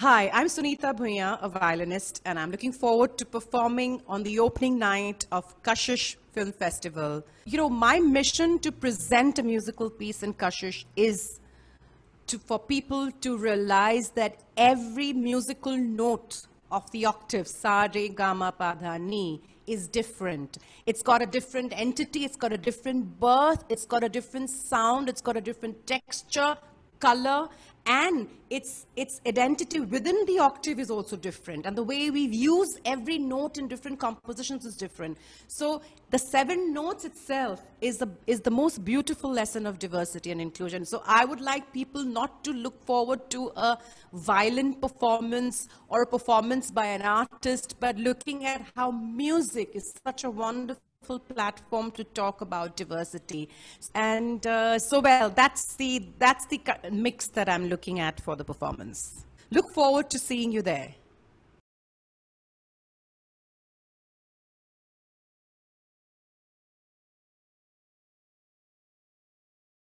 Hi, I'm Sunitha Bhuya, a violinist, and I'm looking forward to performing on the opening night of Kashish Film Festival. You know, my mission to present a musical piece in Kashish is to, for people to realize that every musical note of the octave, sa, re, ga, ma, pa, dha, ni, is different. It's got a different entity, it's got a different birth, it's got a different sound, it's got a different texture, color, and its, its identity within the octave is also different. And the way we use every note in different compositions is different. So the seven notes itself is the, is the most beautiful lesson of diversity and inclusion. So I would like people not to look forward to a violent performance or a performance by an artist, but looking at how music is such a wonderful platform to talk about diversity. And uh, so, well, that's the, that's the mix that I'm looking at for the performance. Look forward to seeing you there.